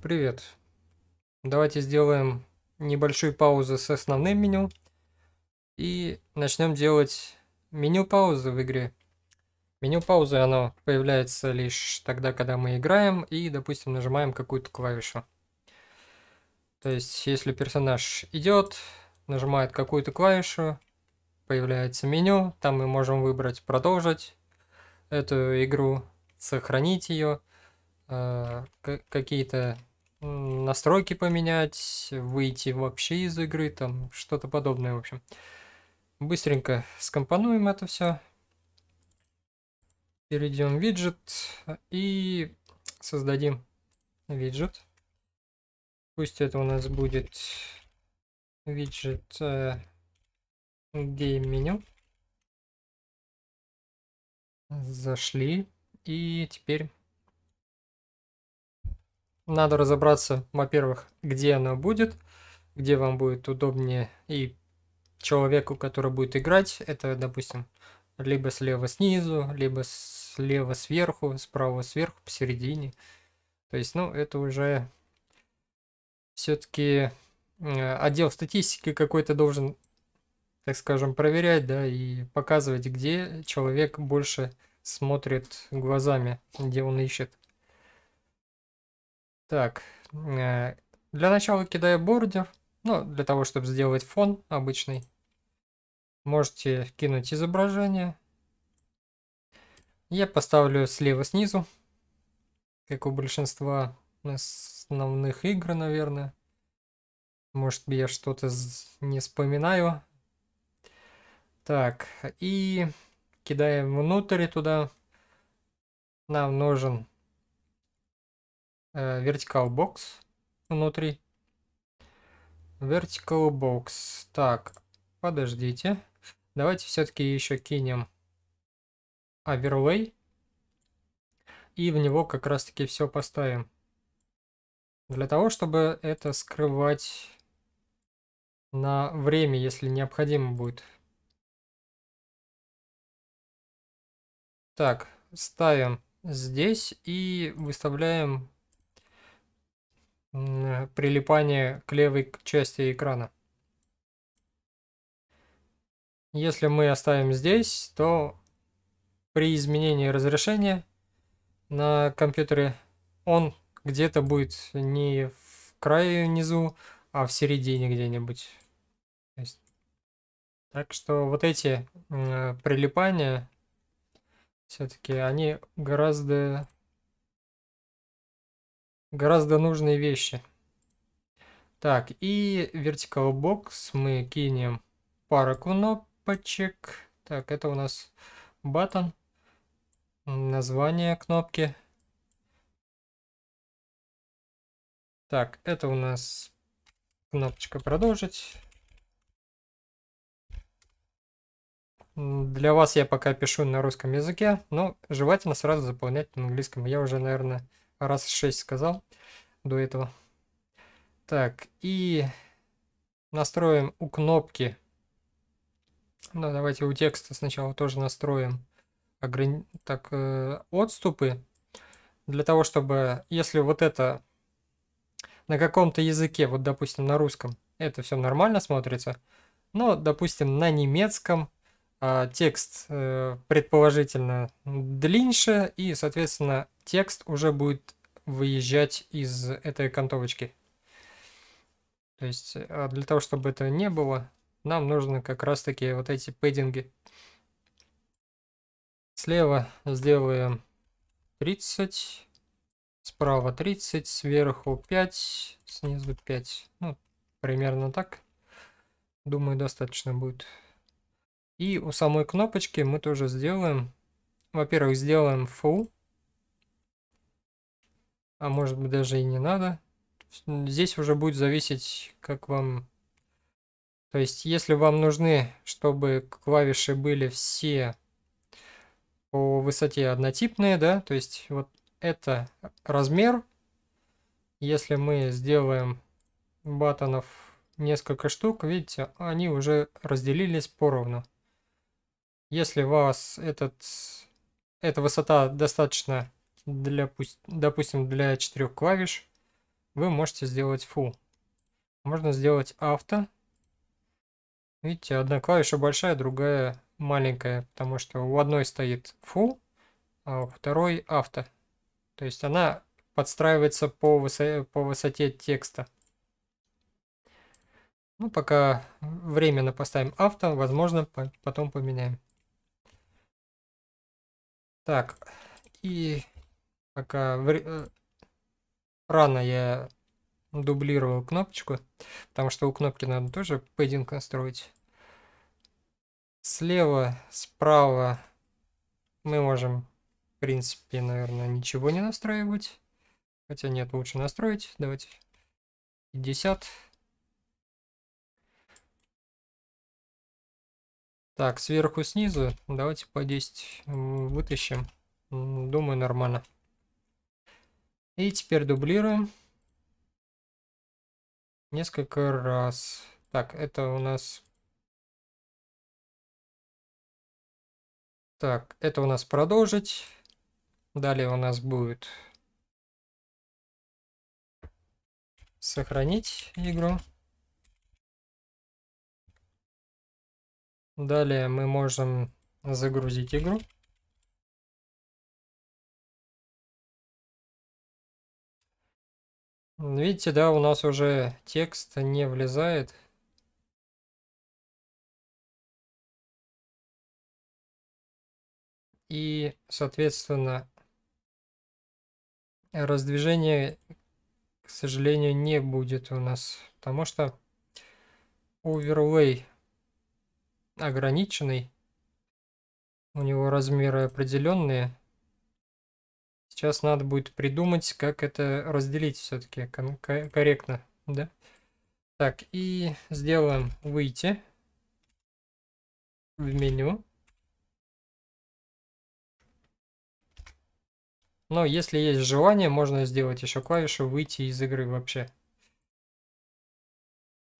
Привет. Давайте сделаем небольшую паузу с основным меню и начнем делать меню паузы в игре. Меню паузы, оно появляется лишь тогда, когда мы играем и, допустим, нажимаем какую-то клавишу. То есть, если персонаж идет, нажимает какую-то клавишу, появляется меню, там мы можем выбрать продолжить эту игру, сохранить ее, э, какие-то настройки поменять, выйти вообще из игры, там что-то подобное, в общем. Быстренько скомпонуем это все. Перейдем в виджет и создадим виджет. Пусть это у нас будет виджет э, game меню. Зашли. И теперь надо разобраться, во-первых, где она будет, где вам будет удобнее и человеку, который будет играть, это, допустим, либо слева снизу, либо слева сверху, справа сверху, посередине. То есть, ну, это уже все-таки э, отдел статистики какой-то должен, так скажем, проверять, да, и показывать, где человек больше смотрит глазами, где он ищет. Так, э, для начала кидаю бордер, ну, для того, чтобы сделать фон обычный. Можете кинуть изображение. Я поставлю слева снизу, как у большинства основных игр, наверное. Может, я что-то не вспоминаю. Так, и кидаем внутрь туда. Нам нужен Э, vertical Box внутри. Vertical Box. Так, подождите. Давайте все-таки еще кинем Overlay. И в него как раз-таки все поставим. Для того, чтобы это скрывать на время, если необходимо будет. Так, ставим здесь и выставляем Э, прилипание к левой части экрана. Если мы оставим здесь, то при изменении разрешения на компьютере он где-то будет не в краю внизу, а в середине где-нибудь. Так что вот эти прилипания все-таки они гораздо гораздо нужные вещи. Так, и Vertical Box мы кинем пару кнопочек. Так, это у нас button. Название кнопки. Так, это у нас кнопочка продолжить. Для вас я пока пишу на русском языке, но желательно сразу заполнять на английском. Я уже, наверное, раз 6 сказал до этого. Так, и настроим у кнопки. Ну, давайте у текста сначала тоже настроим ограни... так, э, отступы. Для того, чтобы, если вот это на каком-то языке, вот, допустим, на русском, это все нормально смотрится, но, допустим, на немецком а, текст э, предположительно длиннее, и, соответственно, текст уже будет выезжать из этой окантовочки. То есть а для того, чтобы это не было, нам нужно как раз-таки вот эти пэддинги. Слева сделаем 30, справа 30, сверху 5, снизу 5. Ну, примерно так. Думаю, достаточно будет. И у самой кнопочки мы тоже сделаем, во-первых, сделаем full, а может быть даже и не надо. Здесь уже будет зависеть, как вам... То есть, если вам нужны, чтобы клавиши были все по высоте однотипные, да, то есть вот это размер. Если мы сделаем батонов несколько штук, видите, они уже разделились поровну. Если вас этот, эта высота достаточно, для, допустим, для четырех клавиш, вы можете сделать full. Можно сделать авто. Видите, одна клавиша большая, другая маленькая, потому что у одной стоит full, а у второй авто. То есть она подстраивается по, высо по высоте текста. Ну, пока временно поставим авто, возможно, по потом поменяем. Так, и пока в... Э, рано я дублировал кнопочку, потому что у кнопки надо тоже пейдинг настроить. Слева, справа мы можем, в принципе, наверное, ничего не настраивать. Хотя нет, лучше настроить. Давайте 50. Так, сверху, снизу. Давайте по 10 вытащим. Думаю, нормально. И теперь дублируем. Несколько раз. Так, это у нас... Так, это у нас продолжить. Далее у нас будет сохранить игру. Далее мы можем загрузить игру. Видите, да, у нас уже текст не влезает. И, соответственно, раздвижение, к сожалению, не будет у нас, потому что overlay ограниченный. У него размеры определенные. Сейчас надо будет придумать, как это разделить все-таки корректно. Да? Так, и сделаем выйти в меню. Но если есть желание, можно сделать еще клавишу выйти из игры вообще.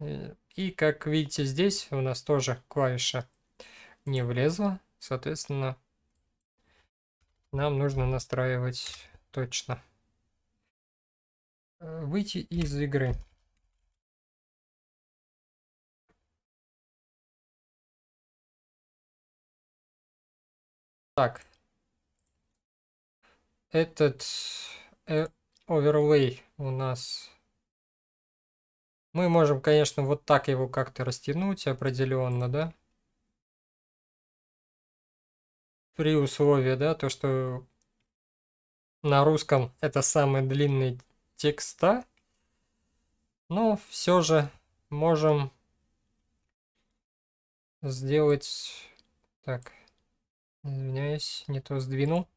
Э, и как видите здесь у нас тоже клавиша не влезла. Соответственно, нам нужно настраивать точно. Э, выйти из игры. Так. Этот э, оверлей у нас мы можем, конечно, вот так его как-то растянуть определенно, да? При условии, да, то, что на русском это самый длинный текста. Но все же можем сделать... Так, извиняюсь, не то сдвинул.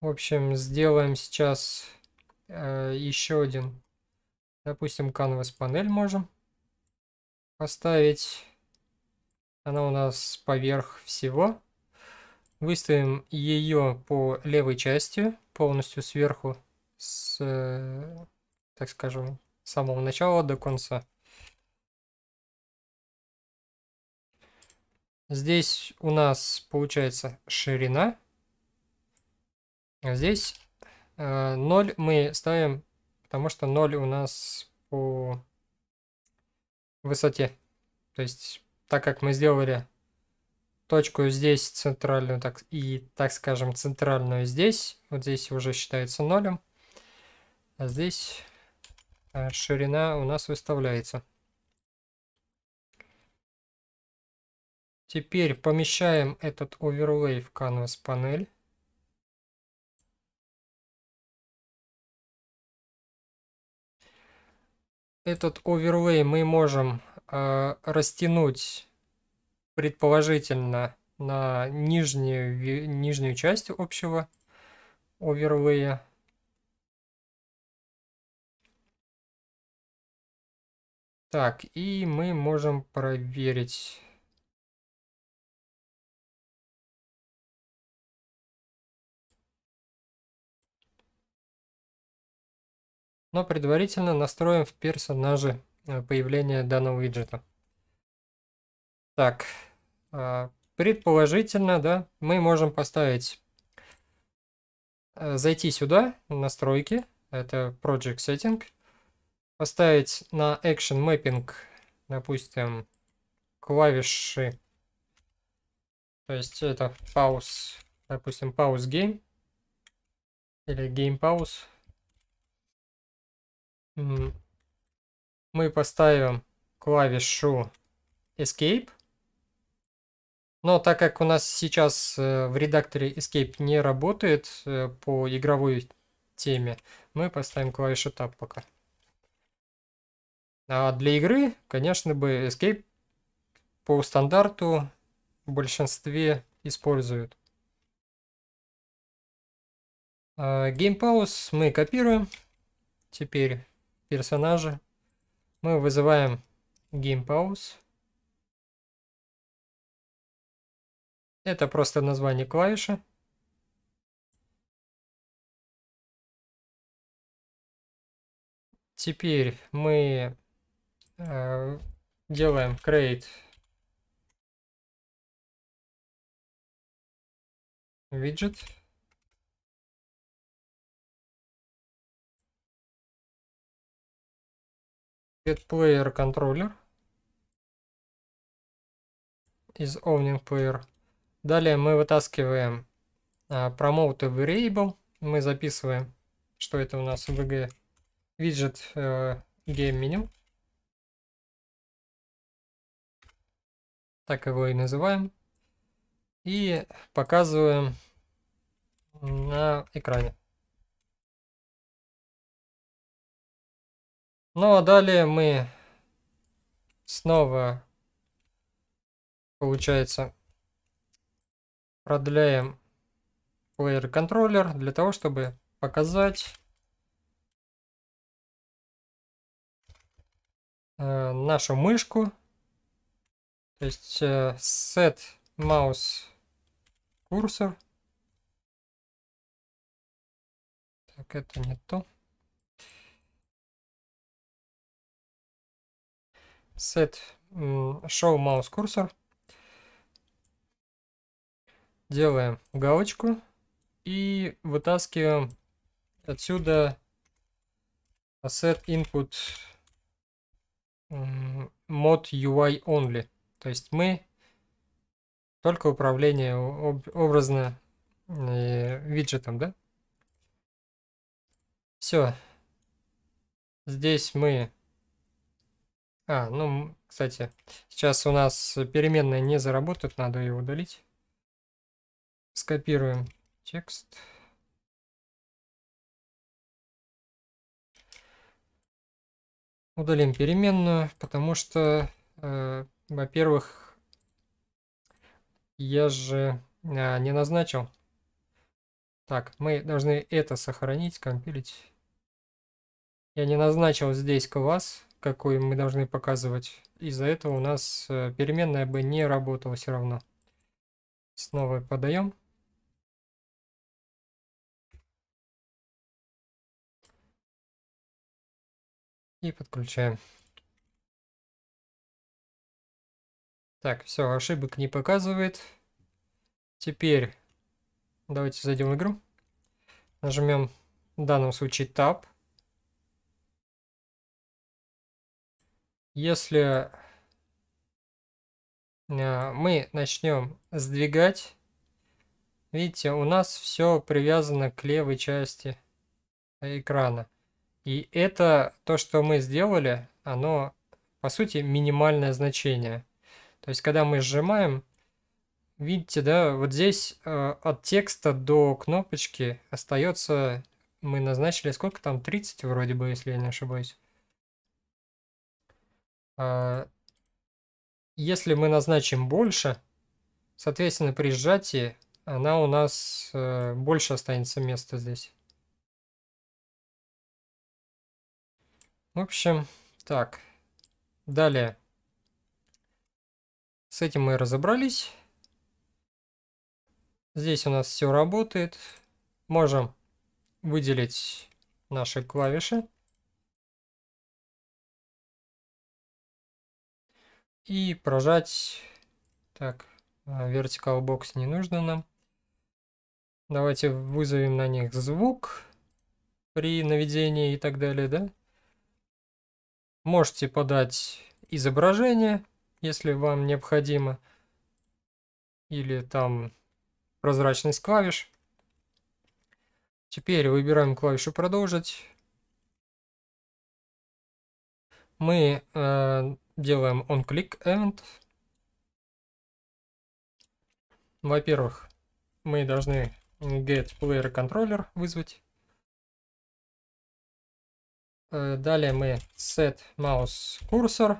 В общем, сделаем сейчас э, еще один. Допустим, canvas панель можем поставить. Она у нас поверх всего. Выставим ее по левой части, полностью сверху, с, э, так скажем, с самого начала до конца. Здесь у нас получается ширина а здесь э, 0 мы ставим, потому что 0 у нас по высоте. То есть, так как мы сделали точку здесь центральную, так и, так скажем, центральную здесь, вот здесь уже считается нолем, а здесь э, ширина у нас выставляется. Теперь помещаем этот оверлей в canvas панель. этот оверлей мы можем э, растянуть предположительно на нижнюю, нижнюю часть общего оверлея. Так, и мы можем проверить но предварительно настроим в персонаже э, появление данного виджета. Так, э, предположительно, да, мы можем поставить, э, зайти сюда, настройки, это Project Setting, поставить на Action Mapping, допустим, клавиши, то есть это Pause, допустим, Pause Game или Game Pause, мы поставим клавишу Escape. Но так как у нас сейчас э, в редакторе Escape не работает э, по игровой теме, мы поставим клавишу Tab пока. А для игры, конечно бы, Escape по стандарту в большинстве используют. А, Game Pause мы копируем. Теперь персонажа. Мы вызываем GamePause. Это просто название клавиши. Теперь мы э, делаем create виджет. getPlayer контроллер из player. Далее мы вытаскиваем а, promote variable. Мы записываем, что это у нас в игре виджет э, game menu, Так его и называем. И показываем на экране. Ну а далее мы снова, получается, продляем player контроллер для того, чтобы показать э, нашу мышку. То есть э, set mouse курсор. Так, это не то. set show mouse cursor. Делаем галочку и вытаскиваем отсюда set э, input mod UI only. То есть мы только управление образно э, виджетом, да? Все. Здесь мы а, ну, кстати, сейчас у нас переменная не заработает, надо ее удалить. Скопируем текст. Удалим переменную, потому что, э, во-первых, я же э, не назначил. Так, мы должны это сохранить, компилить. Я не назначил здесь класс какой мы должны показывать. Из-за этого у нас э, переменная бы не работала все равно. Снова подаем. И подключаем. Так, все, ошибок не показывает. Теперь давайте зайдем в игру. Нажмем в данном случае Tab. если э, мы начнем сдвигать, видите, у нас все привязано к левой части экрана. И это то, что мы сделали, оно, по сути, минимальное значение. То есть, когда мы сжимаем, видите, да, вот здесь э, от текста до кнопочки остается, мы назначили сколько там, 30 вроде бы, если я не ошибаюсь. А, если мы назначим больше, соответственно, при сжатии она у нас э, больше останется места здесь. В общем, так. Далее. С этим мы разобрались. Здесь у нас все работает. Можем выделить наши клавиши. и прожать. Так, а, vertical бокс не нужно нам. Давайте вызовем на них звук при наведении и так далее, да? Можете подать изображение, если вам необходимо, или там прозрачность клавиш. Теперь выбираем клавишу «Продолжить», мы э, делаем onClick event. Во-первых, мы должны get player controller вызвать. Э, далее мы set mouse cursor.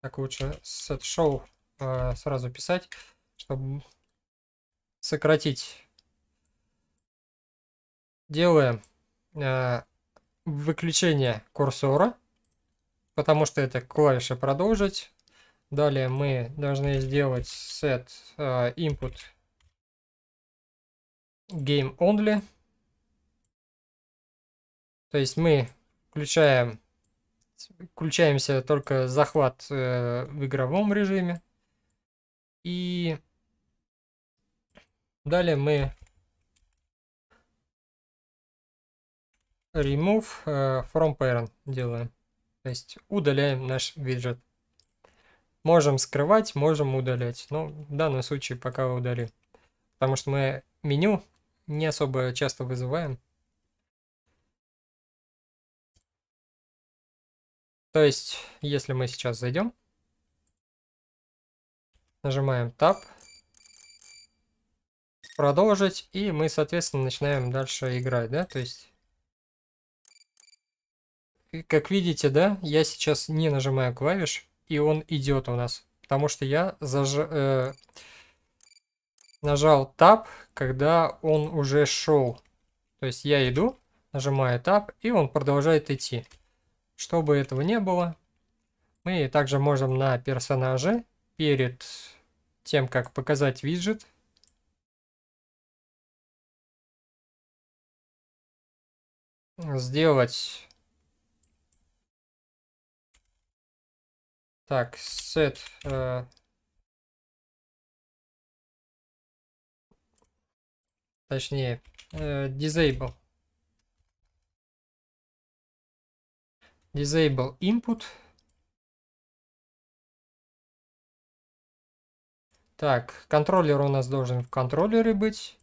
Так лучше set show э, сразу писать, чтобы сократить. Делаем э, выключение курсора, потому что это клавиша продолжить. Далее мы должны сделать set э, input game only. То есть мы включаем, включаемся только захват э, в игровом режиме. И далее мы remove э, from parent делаем. То есть удаляем наш виджет. Можем скрывать, можем удалять. Но ну, в данном случае пока удалим. Потому что мы меню не особо часто вызываем. То есть, если мы сейчас зайдем, нажимаем Tab, продолжить, и мы, соответственно, начинаем дальше играть, да, то есть как видите, да, я сейчас не нажимаю клавиш, и он идет у нас. Потому что я заж... э... нажал Tab, когда он уже шел. То есть я иду, нажимаю Tab, и он продолжает идти. Чтобы этого не было, мы также можем на персонаже перед тем, как показать виджет, сделать Так, set... Э, точнее, э, disable. Disable input. Так, контроллер у нас должен в контроллере быть.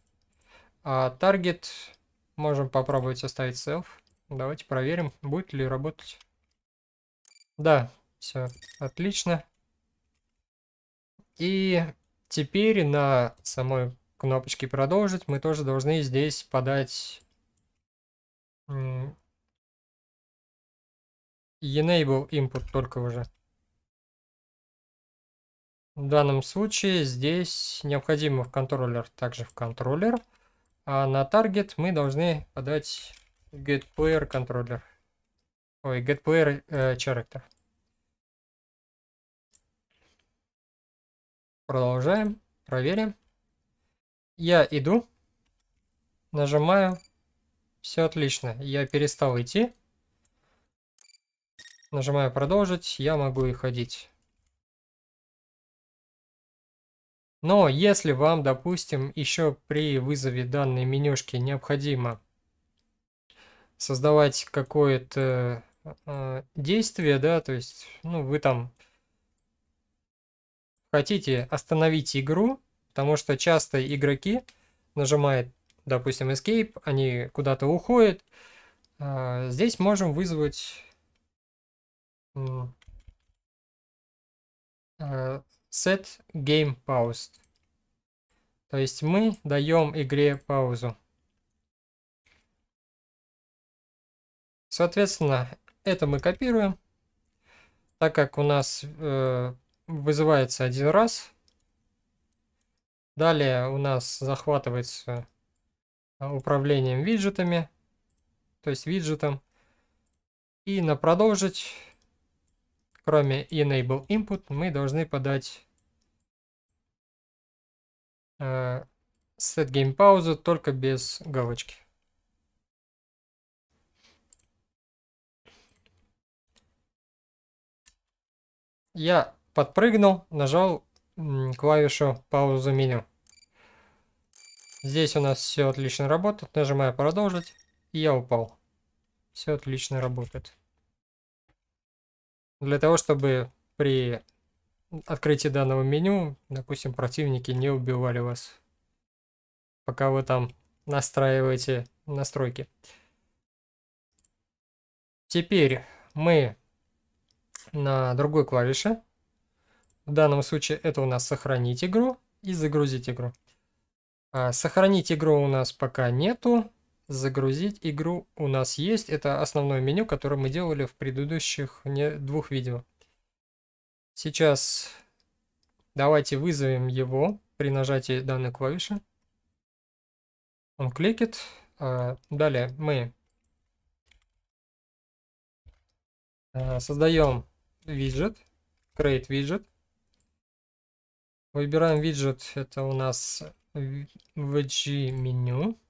А таргет можем попробовать оставить self. Давайте проверим, будет ли работать. Да, все, отлично. И теперь на самой кнопочке продолжить мы тоже должны здесь подать enable input только уже. В данном случае здесь необходимо в контроллер, также в контроллер. А на target мы должны подать get player контроллер. Ой, getPlayer э, character. Продолжаем. Проверим. Я иду. Нажимаю. Все отлично. Я перестал идти. Нажимаю продолжить. Я могу и ходить. Но если вам, допустим, еще при вызове данной менюшки необходимо создавать какое-то э, э действие, да, то есть, ну, вы там хотите остановить игру, потому что часто игроки нажимают, допустим, Escape, они куда-то уходят. А, здесь можем вызвать а, set game pause. То есть мы даем игре паузу. Соответственно, это мы копируем. Так как у нас э, вызывается один раз. Далее у нас захватывается а, управлением виджетами, то есть виджетом. И на продолжить, кроме enable input, мы должны подать а, set game pause только без галочки. Я подпрыгнул, нажал клавишу паузу меню. Здесь у нас все отлично работает. Нажимаю продолжить, и я упал. Все отлично работает. Для того, чтобы при открытии данного меню, допустим, противники не убивали вас. Пока вы там настраиваете настройки. Теперь мы на другой клавише в данном случае это у нас сохранить игру и загрузить игру. А, сохранить игру у нас пока нету. Загрузить игру у нас есть. Это основное меню, которое мы делали в предыдущих двух видео. Сейчас давайте вызовем его при нажатии данной клавиши. Он кликит. А, далее мы а, создаем виджет, create widget. Выбираем виджет, это у нас VG меню.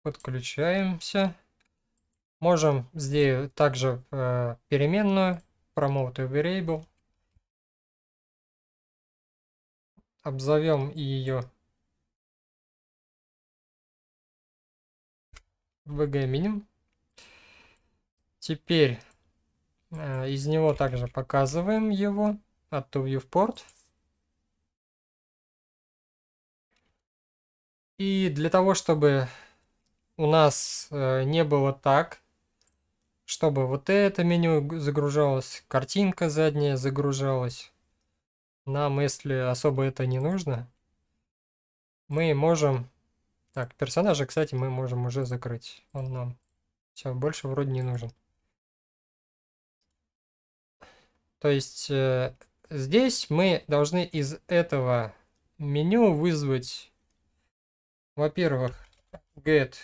Подключаемся. Можем здесь также э, переменную, promote variable. Обзовем ее VG меню. Теперь э, из него также показываем его add to viewport. И для того, чтобы у нас э, не было так, чтобы вот это меню загружалось, картинка задняя загружалась, нам, если особо это не нужно, мы можем... Так, персонажа, кстати, мы можем уже закрыть. Он нам все больше вроде не нужен. То есть э, Здесь мы должны из этого меню вызвать, во-первых, get.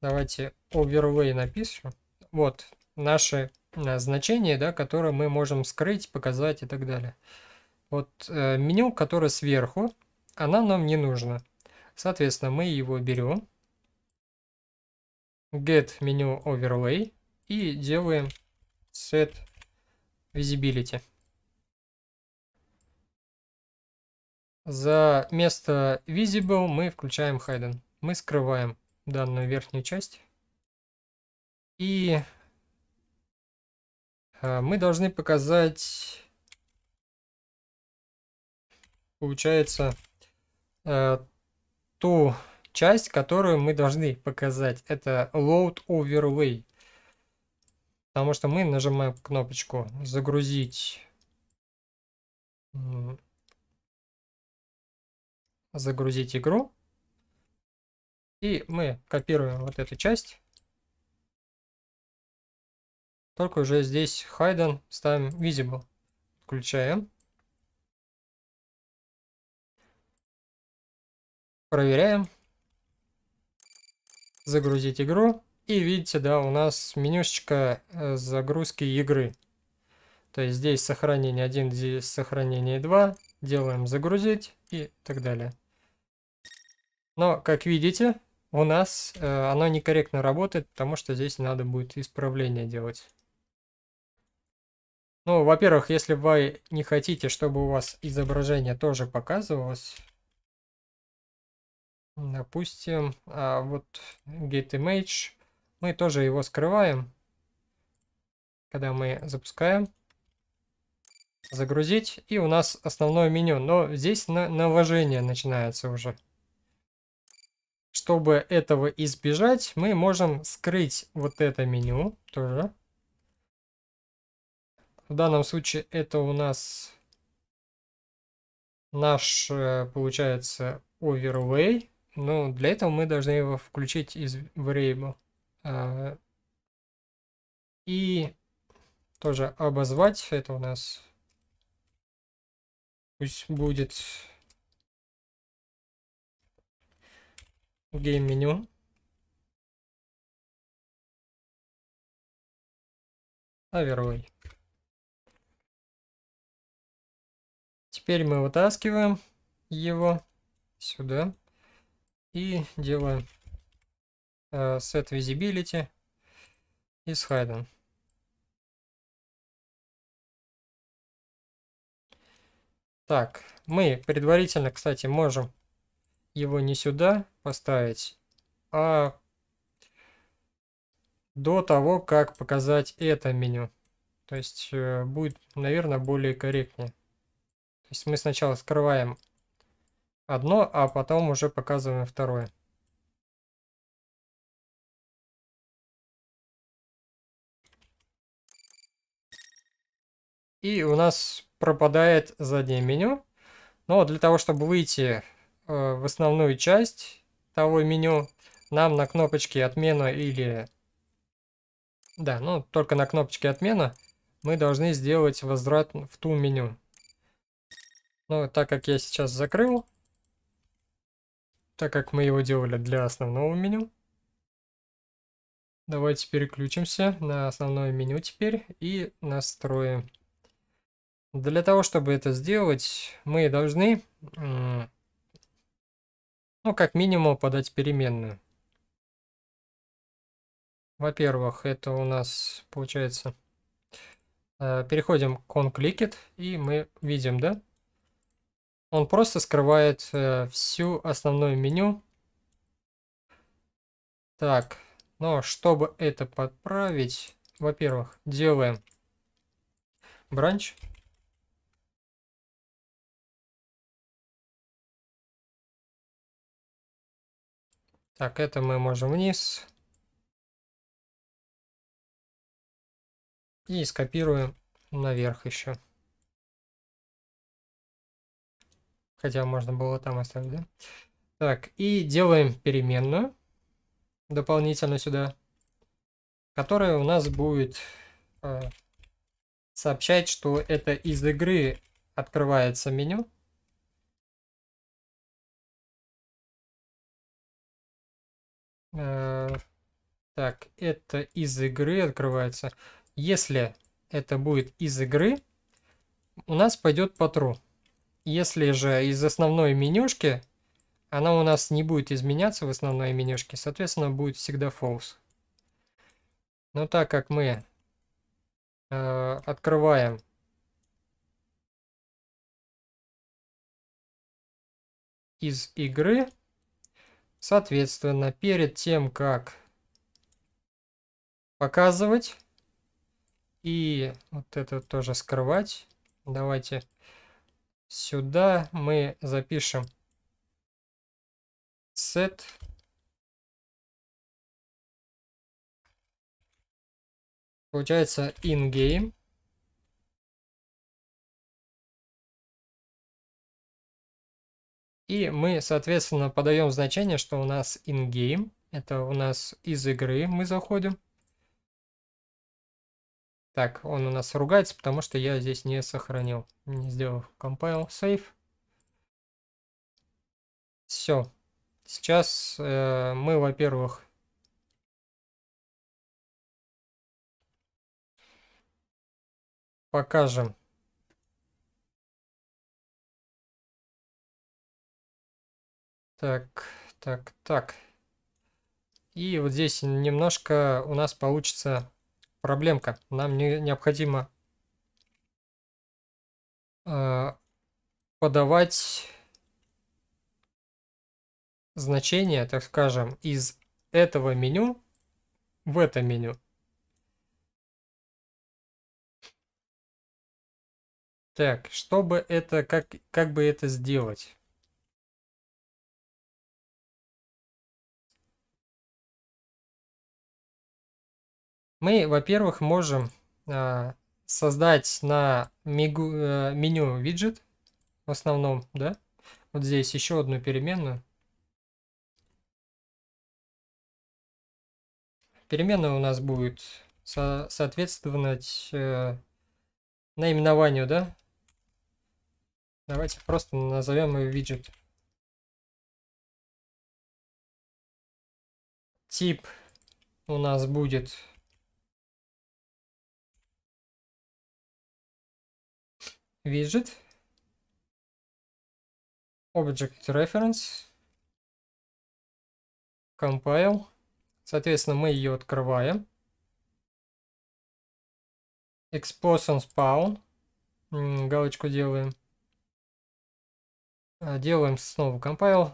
Давайте overlay напишем. Вот наши э, значения, да, которые мы можем скрыть, показать и так далее. Вот э, меню, которое сверху, она нам не нужна. Соответственно, мы его берем. Get меню overlay и делаем set Visibility. За место Visible мы включаем Hidden. Мы скрываем данную верхнюю часть. И а, мы должны показать, получается, а, ту часть, которую мы должны показать. Это Load Overlay. Потому что мы нажимаем кнопочку «Загрузить». Загрузить игру. И мы копируем вот эту часть. Только уже здесь hidden ставим visible. Включаем. Проверяем. Загрузить игру. И видите, да, у нас менюшечка э, загрузки игры. То есть здесь сохранение 1, здесь сохранение 2. Делаем загрузить и так далее. Но, как видите, у нас э, оно некорректно работает, потому что здесь надо будет исправление делать. Ну, во-первых, если вы не хотите, чтобы у вас изображение тоже показывалось, допустим, а вот get image мы тоже его скрываем. Когда мы запускаем. Загрузить. И у нас основное меню. Но здесь на наложение начинается уже. Чтобы этого избежать, мы можем скрыть вот это меню тоже. В данном случае это у нас наш, э, получается, overlay. Но для этого мы должны его включить из variable. А, и тоже обозвать. Это у нас пусть будет гейм меню. Оверлей. Теперь мы вытаскиваем его сюда и делаем Э, set visibility is hidden. Так, мы предварительно, кстати, можем его не сюда поставить, а до того, как показать это меню. То есть э, будет, наверное, более корректнее. То есть мы сначала скрываем одно, а потом уже показываем второе. и у нас пропадает заднее меню. Но для того, чтобы выйти э, в основную часть того меню, нам на кнопочке «Отмена» или... Да, ну, только на кнопочке «Отмена» мы должны сделать возврат в ту меню. Но так как я сейчас закрыл, так как мы его делали для основного меню, давайте переключимся на основное меню теперь и настроим. Для того, чтобы это сделать, мы должны, ну, как минимум, подать переменную. Во-первых, это у нас получается... Э, переходим к onClicked, и мы видим, да? Он просто скрывает э, всю основное меню. Так, но чтобы это подправить, во-первых, делаем Branch Так, это мы можем вниз. И скопируем наверх еще. Хотя можно было там оставить, да? Так, и делаем переменную дополнительно сюда, которая у нас будет э, сообщать, что это из игры открывается меню. Э, так, это из игры открывается. Если это будет из игры, у нас пойдет патру. Если же из основной менюшки, она у нас не будет изменяться в основной менюшке, соответственно, будет всегда false. Но так как мы э, открываем из игры, Соответственно, перед тем, как показывать и вот это тоже скрывать, давайте сюда мы запишем set получается in game И мы, соответственно, подаем значение, что у нас in-game. Это у нас из игры мы заходим. Так, он у нас ругается, потому что я здесь не сохранил. Не сделал compile, save. Все. Сейчас э, мы, во-первых... Покажем Так, так, так. И вот здесь немножко у нас получится проблемка. Нам не, необходимо э, подавать значение, так скажем, из этого меню в это меню. Так, чтобы это, как, как бы это сделать? мы, во-первых, можем э, создать на мигу, э, меню виджет, в основном, да, вот здесь еще одну переменную. Переменная у нас будет со соответствовать э, наименованию, да? Давайте просто назовем ее виджет. Тип у нас будет widget object reference compile соответственно мы ее открываем expose on spawn галочку делаем а, делаем снова compile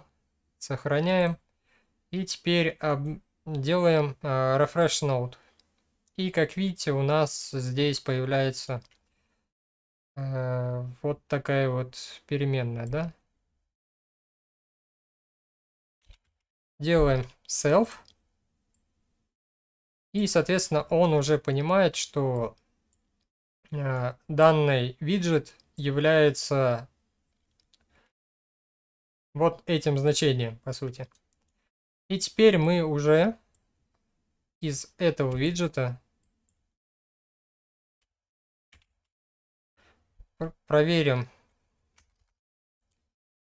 сохраняем и теперь делаем а, refresh node и как видите у нас здесь появляется Э, вот такая вот переменная, да? Делаем self. И, соответственно, он уже понимает, что э, данный виджет является вот этим значением, по сути. И теперь мы уже из этого виджета проверим.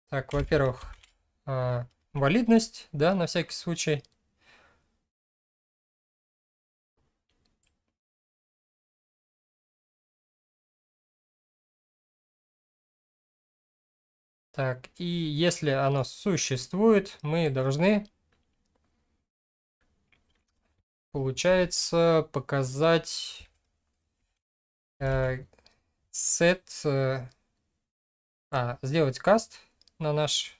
Так, во-первых, э, валидность, да, на всякий случай. Так, и если оно существует, мы должны, получается, показать э, set, э, а, сделать каст на наш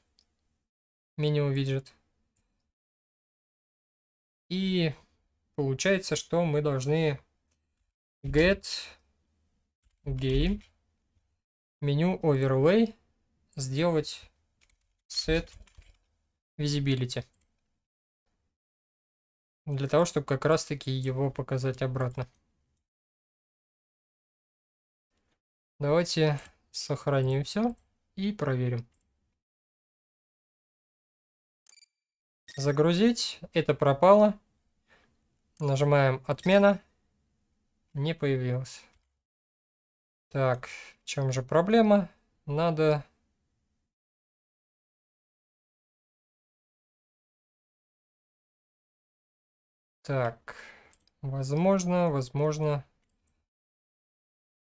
меню виджет. И получается, что мы должны get game меню overlay сделать set visibility для того, чтобы как раз таки его показать обратно. Давайте сохраним все и проверим. Загрузить. Это пропало. Нажимаем отмена. Не появилось. Так, в чем же проблема? Надо... Так, возможно, возможно.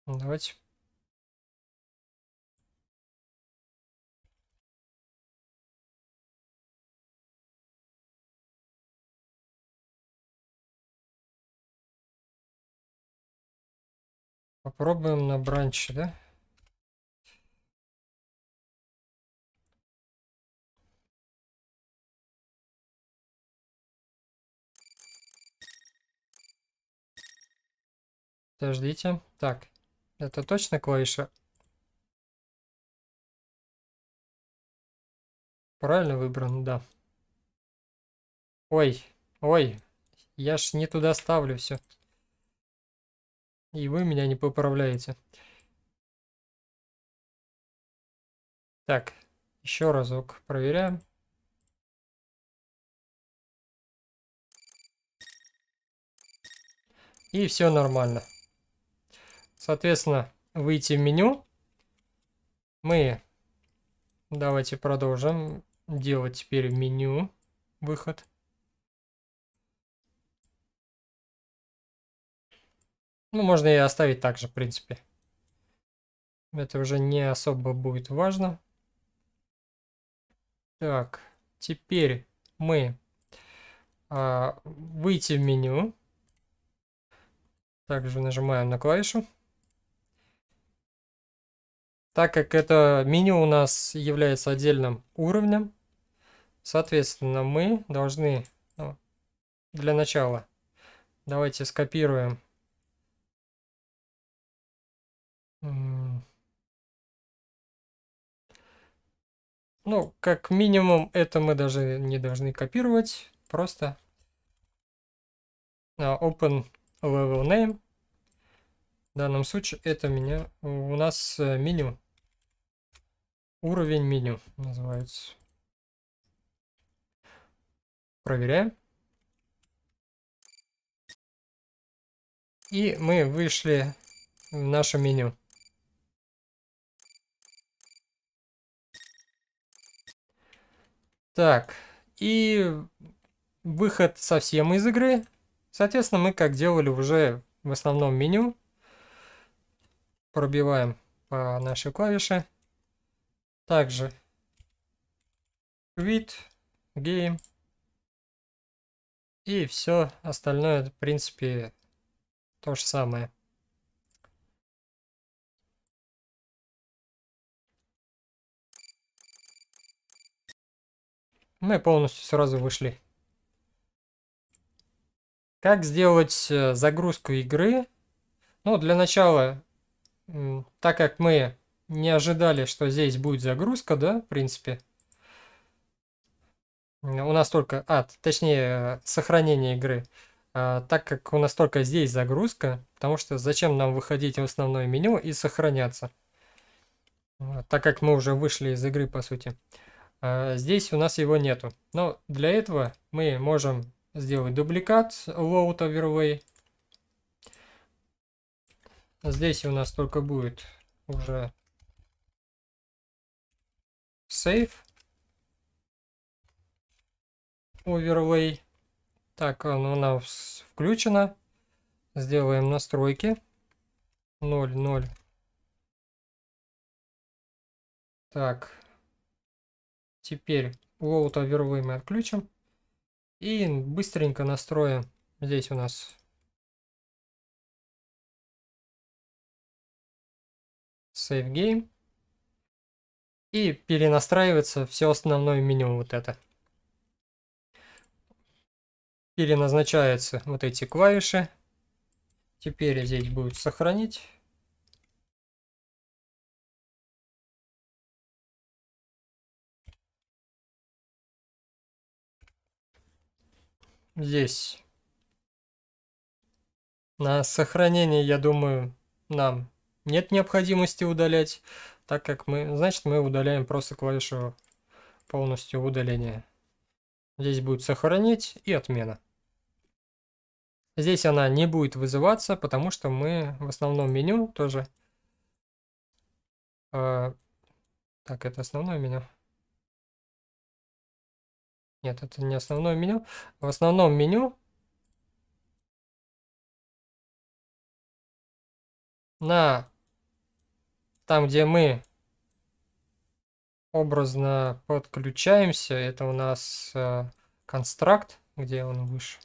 Давайте Попробуем на бранче, да? Подождите. Так, это точно клавиша? Правильно выбран, да. Ой, ой, я ж не туда ставлю все. И вы меня не поправляете. Так, еще разок проверяем. И все нормально. Соответственно, выйти в меню. Мы давайте продолжим делать теперь меню выход. Ну, можно и оставить так же, в принципе. Это уже не особо будет важно. Так, теперь мы а, выйти в меню. Также нажимаем на клавишу. Так как это меню у нас является отдельным уровнем, соответственно, мы должны ну, для начала давайте скопируем Ну, как минимум, это мы даже не должны копировать. Просто open level name. В данном случае это меня у нас э, меню. Уровень меню называется. Проверяем. И мы вышли в наше меню. Так, и выход совсем из игры. Соответственно, мы как делали уже в основном меню. Пробиваем по нашей клавише. Также quit, game. И все остальное, в принципе, то же самое. мы полностью сразу вышли. Как сделать э, загрузку игры? Ну, для начала, так как мы не ожидали, что здесь будет загрузка, да, в принципе. У нас только... А, точнее, сохранение игры. А, так как у нас только здесь загрузка, потому что зачем нам выходить в основное меню и сохраняться? А, так как мы уже вышли из игры, по сути. А, а, здесь у нас его нету. Но для этого мы можем сделать дубликат load overlay. Здесь у нас только будет уже save overlay. Так, оно у нас включено. Сделаем настройки. 0, 0. Так, Теперь load overlay мы отключим. И быстренько настроим. Здесь у нас save game. И перенастраивается все основное меню вот это. Переназначаются вот эти клавиши. Теперь здесь будет сохранить. здесь. На сохранение, я думаю, нам нет необходимости удалять, так как мы, значит, мы удаляем просто клавишу полностью удаления. Здесь будет сохранить и отмена. Здесь она не будет вызываться, потому что мы в основном меню тоже... Э, так, это основное меню. Нет, это не основное меню. В основном меню на там, где мы образно подключаемся, это у нас э, констракт, где он выше.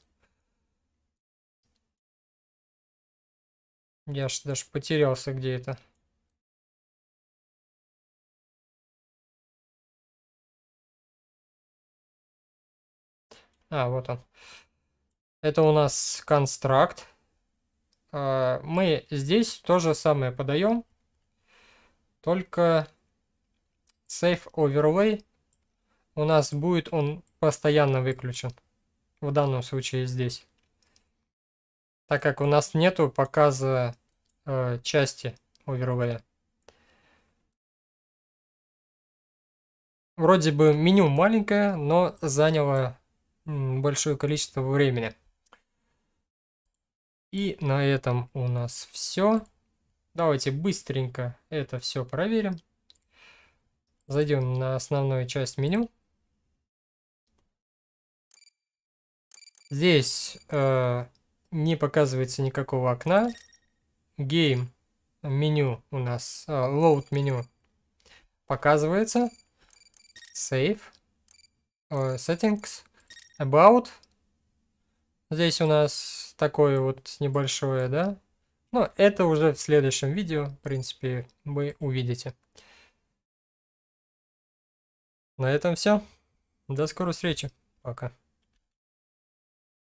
Я ж даже потерялся где это. А, вот он. Это у нас констракт. А, мы здесь то же самое подаем, только Safe Overlay у нас будет, он постоянно выключен. В данном случае здесь. Так как у нас нету показа э, части overlay. Вроде бы меню маленькое, но заняло большое количество времени. И на этом у нас все. Давайте быстренько это все проверим. Зайдем на основную часть меню. Здесь э, не показывается никакого окна. Game меню у нас, э, load меню показывается. Save. Э, settings about. Здесь у нас такое вот небольшое, да? Но ну, это уже в следующем видео, в принципе, вы увидите. На этом все. До скорой встречи. Пока.